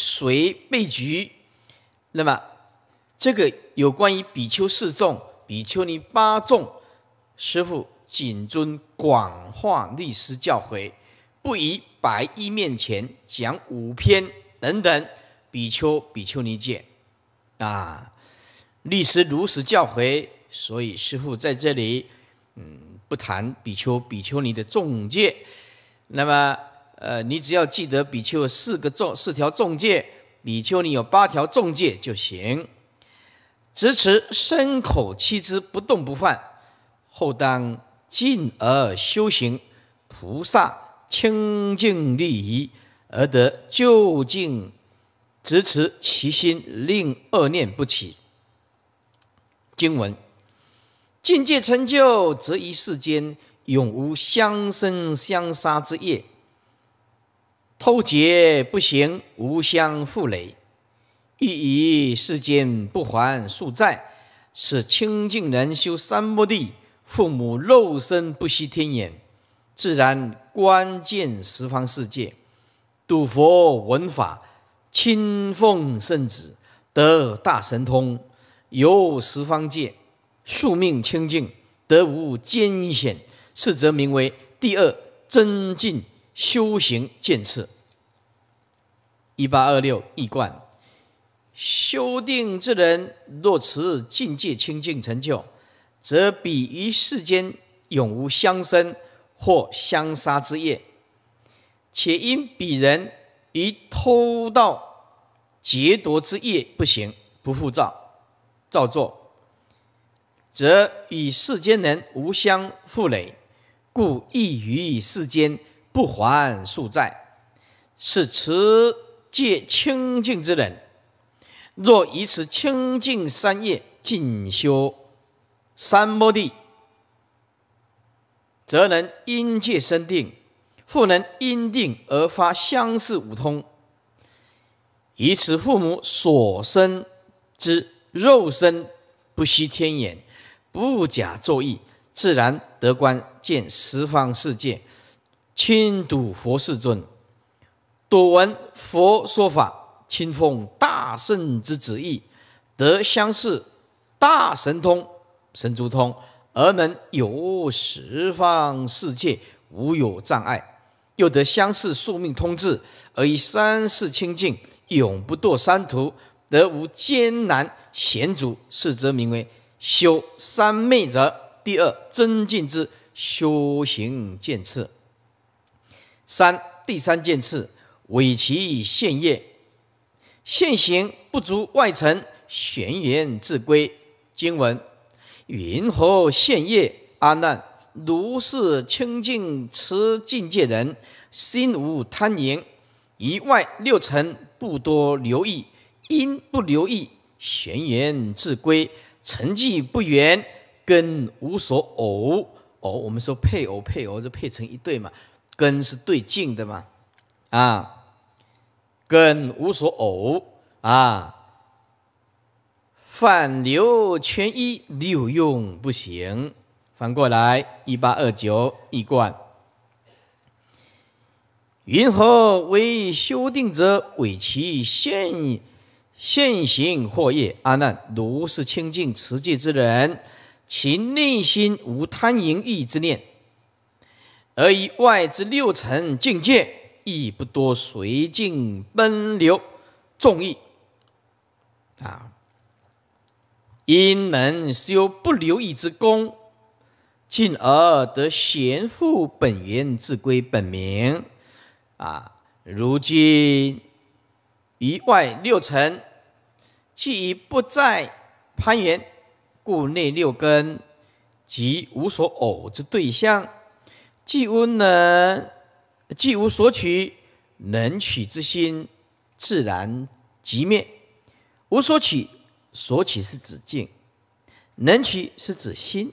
随被举，那么这个有关于比丘四众、比丘尼八众，师父谨遵广化律师教诲，不以白衣面前讲五篇等等，比丘、比丘尼戒啊，律师如实教诲，所以师父在这里，嗯，不谈比丘、比丘尼的众戒，那么。呃，你只要记得比丘有四个重四条重戒，比丘尼有八条重戒就行。执持身口七支不动不犯，后当进而修行菩萨清净利益而得究竟，执持其心令恶念不起。经文，境界成就，则一世间永无相生相杀之业。偷劫不行，无相负累；欲以世间不还宿债，是清净人修三摩地，父母肉身不惜天眼，自然观见十方世界，睹佛闻法，亲奉圣旨，得大神通，游十方界，宿命清净，得无艰险。是则名为第二真进修行见次。一八二六，易观，修定之人，若持境界清净成就，则彼于世间永无相生或相杀之业。且因彼人于偷盗劫夺之业不行，不复造造作，则与世间人无相负累，故亦于世间不还宿债。是持。借清净之人，若以此清净三业进修三摩地，则能因戒生定，复能因定而发相似五通。以此父母所生之肉身，不惜天眼，不假作意，自然得观见十方世界，亲睹佛世尊。多闻佛说法，亲奉大圣之旨意，得相似大神通、神足通，而能游十方世界，无有障碍；又得相似宿命通智，而以三世清净，永不堕三途，得无艰难险阻。是则名为修三昧者。第二真进之修行见次，三第三见次。尾其现业，现行不足外成，玄元自归。经文云何现业？阿难，如是清净持境界人，心无贪淫，一外六尘不多留意，因不留意，玄元自归，成绩不圆，根无所偶偶。我们说配偶，配偶就配成一对嘛，根是对境的嘛，啊。根无所偶啊，反流全一六用不行。反过来，一八二九一贯。云何为修定者为其现现行或业？阿难，如是清净持戒之人，其内心无贪淫欲之念，而以外之六尘境界。意不多随境奔流，众意啊，因能修不留意之功，进而得贤父本源自归本名啊。如今一外六尘既已不再攀缘，故内六根即无所偶之对象，既无能。既无所取，能取之心自然即灭。无所取，所取是指境；能取是指心。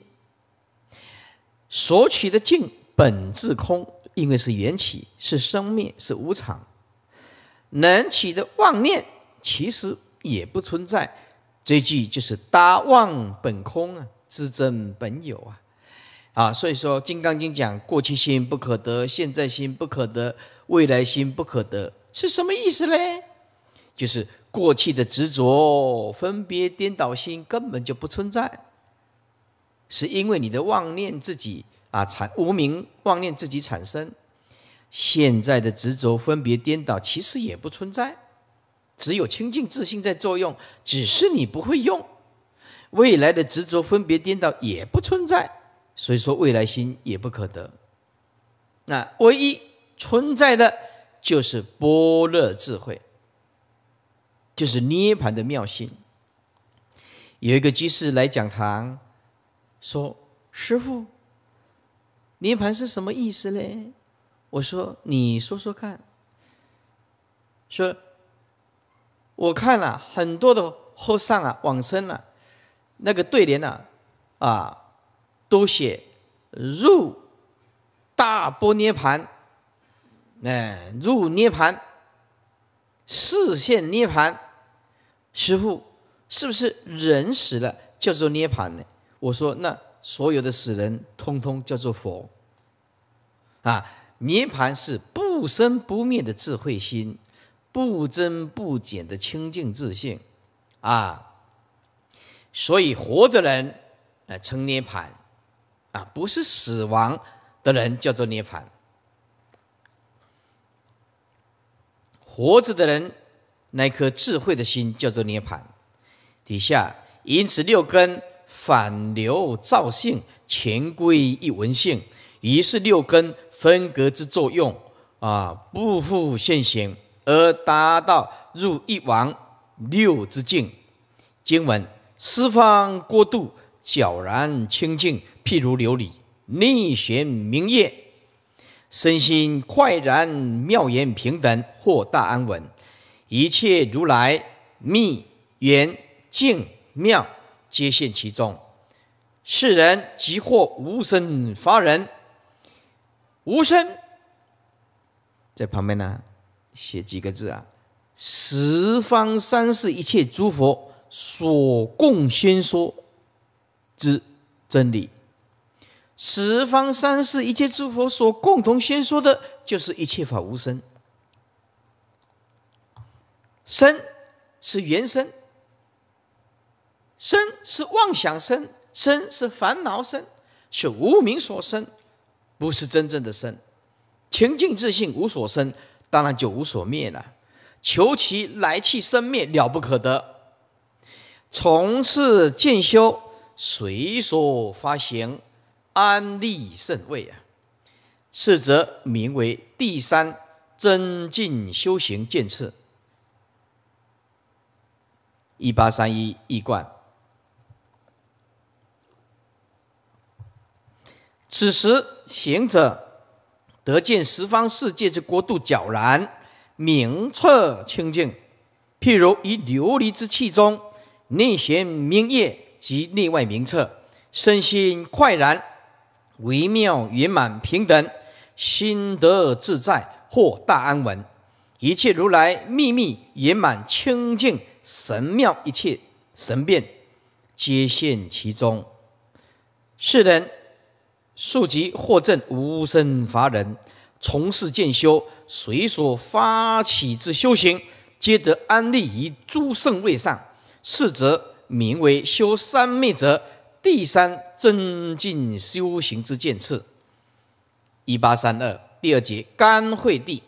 所取的境本自空，因为是缘起，是生灭，是无常。能取的妄念其实也不存在。这句就是“大妄本空啊，自真本有啊。”啊，所以说《金刚经》讲过去心不可得，现在心不可得，未来心不可得，是什么意思嘞？就是过去的执着、分别、颠倒心根本就不存在，是因为你的妄念自己啊产无名妄念自己产生。现在的执着、分别、颠倒其实也不存在，只有清净自信在作用，只是你不会用。未来的执着、分别、颠倒也不存在。所以说未来心也不可得，那唯一存在的就是般若智慧，就是涅盘的妙心。有一个居士来讲堂说：“师傅，涅盘是什么意思嘞？”我说：“你说说看。”说：“我看了很多的和尚啊，往生了，那个对联呢，啊。”都写入大波涅盘，哎，入涅盘，视线涅盘。师傅，是不是人死了叫做涅盘呢？我说，那所有的死人通通叫做佛。啊，涅盘是不生不灭的智慧心，不增不减的清净自信，啊，所以活着人哎成涅盘。啊，不是死亡的人叫做涅槃，活着的人那颗智慧的心叫做涅槃。底下，因此六根反流造性，全归一文性，于是六根分隔之作用啊，不复现行，而达到入一王六之境。经文：四方过度，皎然清净。譬如琉璃，内玄明夜，身心快然，妙言平等，获大安稳，一切如来密严净妙，皆现其中。世人即获无生法忍，无生在旁边呢，写几个字啊？十方三世一切诸佛所共宣说之真理。十方三世一切诸佛所共同宣说的，就是一切法无生。生是原生，生是妄想生，生是烦恼生，是无名所生，不是真正的生。清净自性无所生，当然就无所灭了。求其来去生灭了不可得，从事进修，随所发行。安立甚位啊！是则名为第三真进修行见次。一八三一，易观，此时行者得见十方世界之国度皎然明澈清净，譬如以琉璃之器中，内显明月及内外明澈，身心快然。微妙圆满平等，心得自在，获大安稳。一切如来秘密圆满清净神妙一切神变，皆现其中。世人速即获证无生法忍，从事见修，随所发起之修行，皆得安立于诸圣位上。是则名为修三昧者。第三增进修行之见次，一八三二第二节干慧地。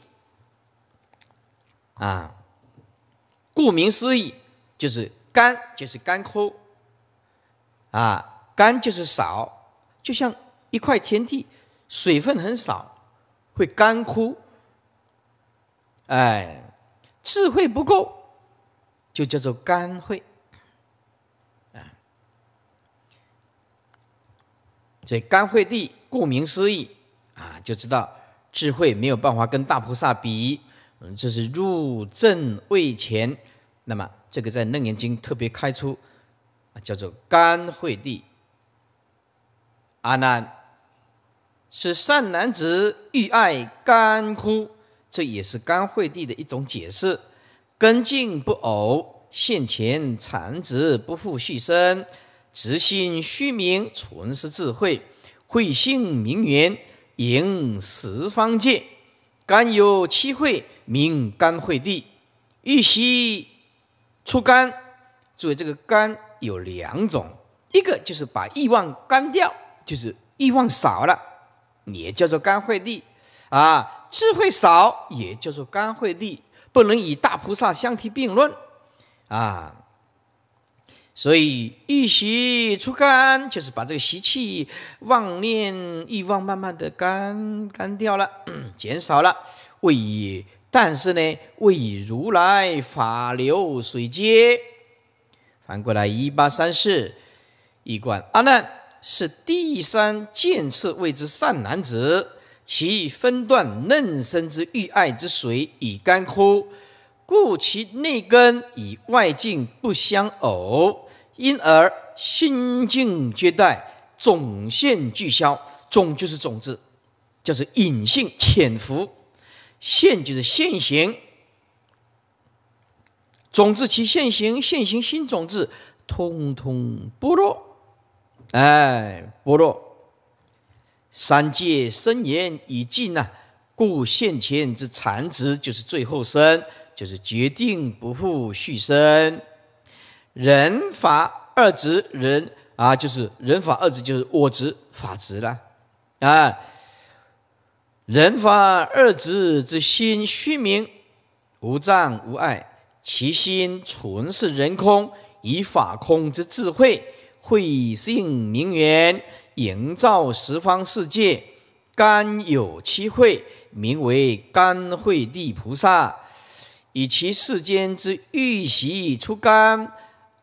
啊，顾名思义，就是干就是干枯，啊，干就是少，就像一块田地，水分很少，会干枯。哎，智慧不够，就叫做干慧。所以干惠帝顾名思义啊，就知道智慧没有办法跟大菩萨比，嗯，这是入正位前。那么这个在楞严经特别开出叫做干惠帝。阿难，是善男子欲爱干枯，这也是干惠帝的一种解释。根茎不偶，现前产子不复续生。执心虚名存是智慧，慧性名缘迎十方界，肝有七慧名肝慧地，欲息出肝，注意这个肝有两种，一个就是把欲望干掉，就是欲望少了，也叫做肝慧地啊；智慧少也叫做肝慧地，不能与大菩萨相提并论啊。所以一习出干，就是把这个习气、妄念、欲望慢慢的干干掉了，减少了。未以，但是呢，未以如来法流水接。反过来，一八三四一观阿难是第三见次谓之善男子，其分段嫩生之欲爱之水已干枯，故其内根以外境不相偶。因而心境皆待，种现俱消。种就是种子，就是隐性潜伏；现就是现行。种子其现行，现行新种子，通通剥落。哎，剥落。三界生言已尽呐，故现前之残值就是最后生，就是决定不复续生。人法二执人啊，就是人法二执，就是我执法执了，啊，人法二执之心虚明，无障无碍，其心纯是人空，以法空之智慧，会性明缘，营造十方世界，甘有七慧，名为甘慧地菩萨，以其世间之欲习出甘。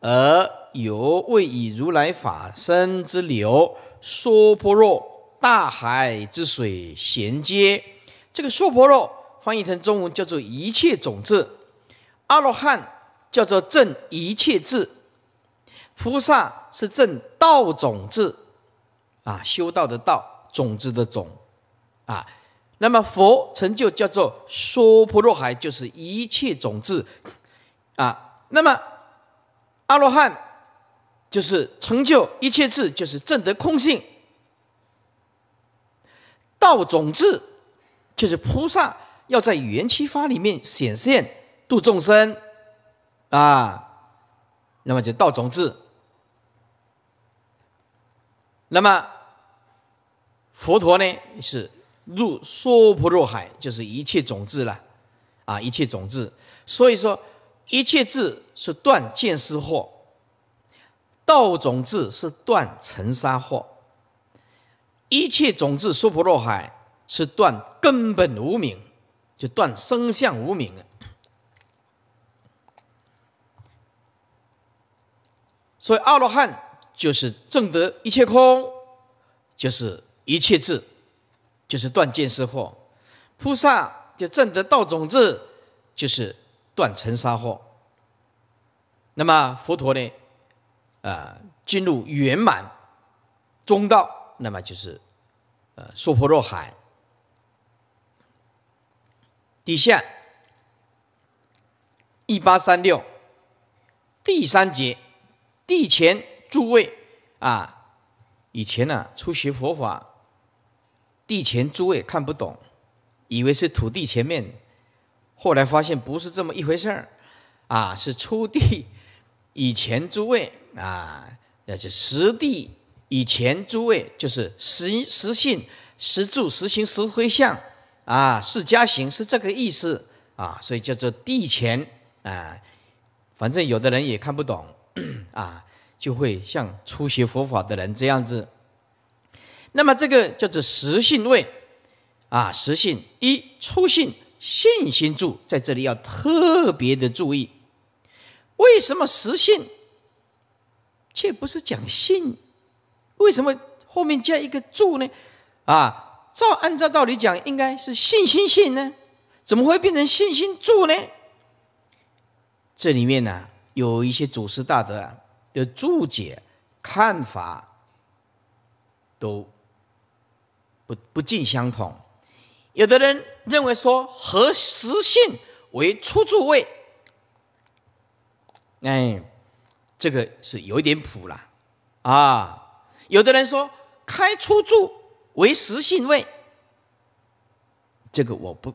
而犹未以如来法身之流娑婆若大海之水衔接。这个娑婆若翻译成中文叫做一切种子，阿罗汉叫做正一切智，菩萨是正道种子，啊，修道的道，种子的种，啊，那么佛成就叫做娑婆若海，就是一切种子，啊，那么。阿罗汉就是成就一切智，就是证得空性；道种智就是菩萨要在缘起法里面显现度众生啊，那么就道种智。那么佛陀呢，是入娑婆若海，就是一切种智了啊，一切种智。所以说。一切智是断见思惑，道种智是断尘沙惑，一切种智、娑婆若海是断根本无明，就断生相无明。所以阿罗汉就是证得一切空，就是一切智，就是断见思惑；菩萨就证得道种智，就是。断尘沙惑，那么佛陀呢？啊，进入圆满中道，那么就是呃，娑婆若海。底下一八三六第三节地前诸位啊，以前呢初学佛法，地前诸位看不懂，以为是土地前面。后来发现不是这么一回事儿，啊，是初地以前诸位啊，呃，实地以前诸位就是实实性实住实行实回向啊，是家行是这个意思啊，所以叫做地前啊，反正有的人也看不懂啊，就会像初学佛法的人这样子。那么这个叫做实性位啊，实性一初性。信心住在这里要特别的注意，为什么实信却不是讲信？为什么后面加一个住呢？啊，照按照道理讲，应该是信心信呢，怎么会变成信心住呢？这里面呢有一些祖师大德的注解看法都不不尽相同，有的人。认为说和实性为出住位，哎，这个是有点谱了啊！有的人说开出住为实性位，这个我不。